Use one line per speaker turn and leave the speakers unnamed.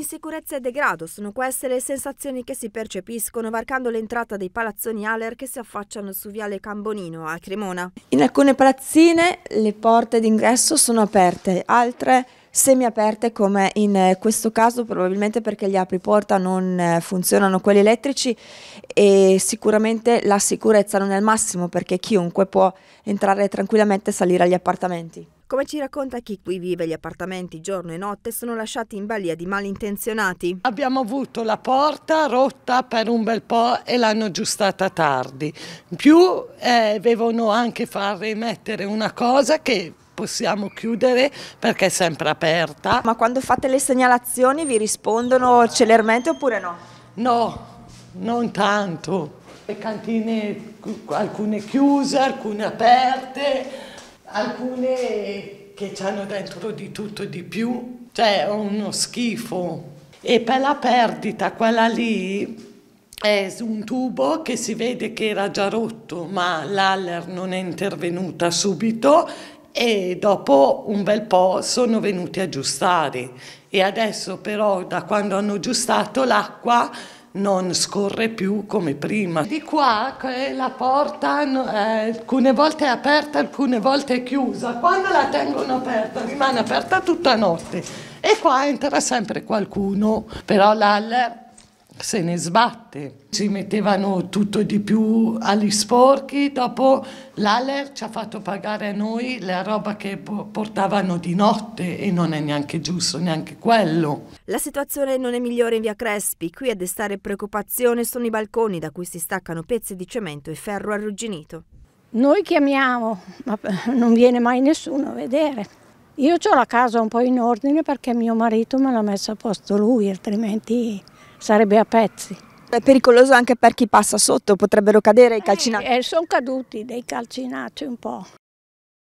Insicurezza e degrado sono queste le sensazioni che si percepiscono varcando l'entrata dei palazzoni Aller che si affacciano su Viale Cambonino a Cremona. In alcune palazzine le porte d'ingresso sono aperte, altre semiaperte come in eh, questo caso probabilmente perché gli apriporta non eh, funzionano quelli elettrici e sicuramente la sicurezza non è al massimo perché chiunque può entrare tranquillamente e salire agli appartamenti. Come ci racconta chi qui vive, gli appartamenti giorno e notte sono lasciati in balia di malintenzionati. Abbiamo avuto la porta rotta per un bel po' e l'hanno aggiustata
tardi. In più eh, devono anche far rimettere una cosa che
possiamo chiudere perché è sempre aperta. Ma quando fate le segnalazioni vi rispondono celermente oppure no? No, non tanto. Le
cantine alcune chiuse, alcune aperte alcune che hanno dentro di tutto e di più, cioè uno schifo. E per la perdita, quella lì è un tubo che si vede che era già rotto, ma l'Aller non è intervenuta subito e dopo un bel po' sono venuti a aggiustare e adesso però da quando hanno aggiustato l'acqua non scorre più come prima. Di qua la porta eh, alcune volte è aperta, alcune volte è chiusa. Quando la tengono aperta rimane aperta tutta notte e qua entra sempre qualcuno, però l'allerta se ne sbatte. Si mettevano tutto di più agli sporchi, dopo l'Aller ci ha fatto pagare a noi la roba che portavano di notte e non è neanche giusto neanche quello.
La situazione non è migliore in via Crespi, qui a destare preoccupazione sono i balconi da cui si staccano pezzi di cemento e ferro arrugginito.
Noi chiamiamo, ma non viene mai nessuno a vedere. Io ho la casa un po' in ordine perché mio marito me l'ha messa a posto
lui, altrimenti sarebbe a pezzi. È pericoloso anche per chi passa sotto, potrebbero cadere i calcinacci.
Eh, eh sono caduti dei calcinacci un po'.